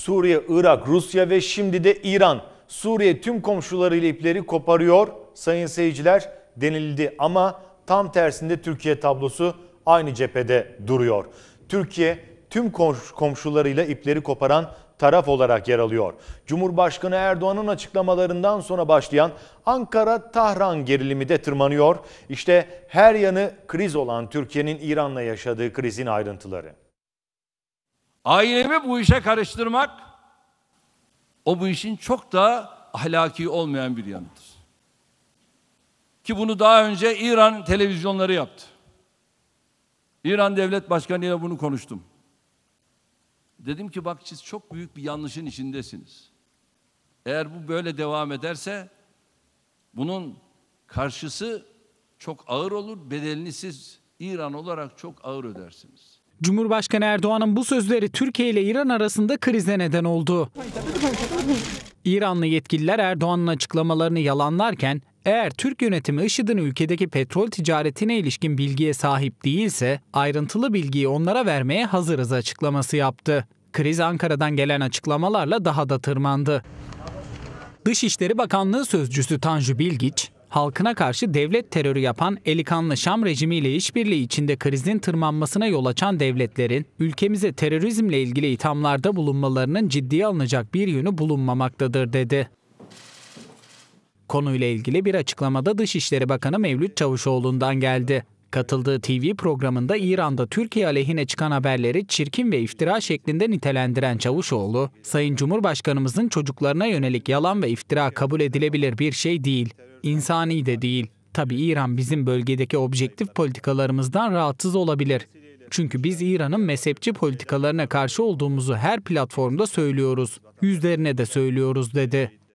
Suriye, Irak, Rusya ve şimdi de İran. Suriye tüm komşularıyla ipleri koparıyor sayın seyirciler denildi ama tam tersinde Türkiye tablosu aynı cephede duruyor. Türkiye tüm komşularıyla ipleri koparan taraf olarak yer alıyor. Cumhurbaşkanı Erdoğan'ın açıklamalarından sonra başlayan Ankara-Tahran gerilimi de tırmanıyor. İşte her yanı kriz olan Türkiye'nin İran'la yaşadığı krizin ayrıntıları. Ailemi bu işe karıştırmak o bu işin çok da ahlaki olmayan bir yanıdır. Ki bunu daha önce İran televizyonları yaptı. İran Devlet Başkanı ile bunu konuştum. Dedim ki bak siz çok büyük bir yanlışın içindesiniz. Eğer bu böyle devam ederse bunun karşısı çok ağır olur. Bedelini siz İran olarak çok ağır ödersiniz. Cumhurbaşkanı Erdoğan'ın bu sözleri Türkiye ile İran arasında krize neden oldu. İranlı yetkililer Erdoğan'ın açıklamalarını yalanlarken eğer Türk yönetimi IŞİD'in ülkedeki petrol ticaretine ilişkin bilgiye sahip değilse ayrıntılı bilgiyi onlara vermeye hazırız açıklaması yaptı. Kriz Ankara'dan gelen açıklamalarla daha da tırmandı. Dışişleri Bakanlığı Sözcüsü Tanju Bilgiç, halkına karşı devlet terörü yapan eli Şam rejimiyle işbirliği içinde krizin tırmanmasına yol açan devletlerin ülkemize terörizmle ilgili ithamlarda bulunmalarının ciddiye alınacak bir yönü bulunmamaktadır dedi. Konuyla ilgili bir açıklamada Dışişleri Bakanı Mevlüt Çavuşoğlu'ndan geldi. Katıldığı TV programında İran'da Türkiye aleyhine çıkan haberleri çirkin ve iftira şeklinde nitelendiren Çavuşoğlu, Sayın Cumhurbaşkanımızın çocuklarına yönelik yalan ve iftira kabul edilebilir bir şey değil insani de değil. Tabi İran bizim bölgedeki objektif politikalarımızdan rahatsız olabilir. Çünkü biz İran'ın mezhepçi politikalarına karşı olduğumuzu her platformda söylüyoruz. Yüzlerine de söylüyoruz dedi.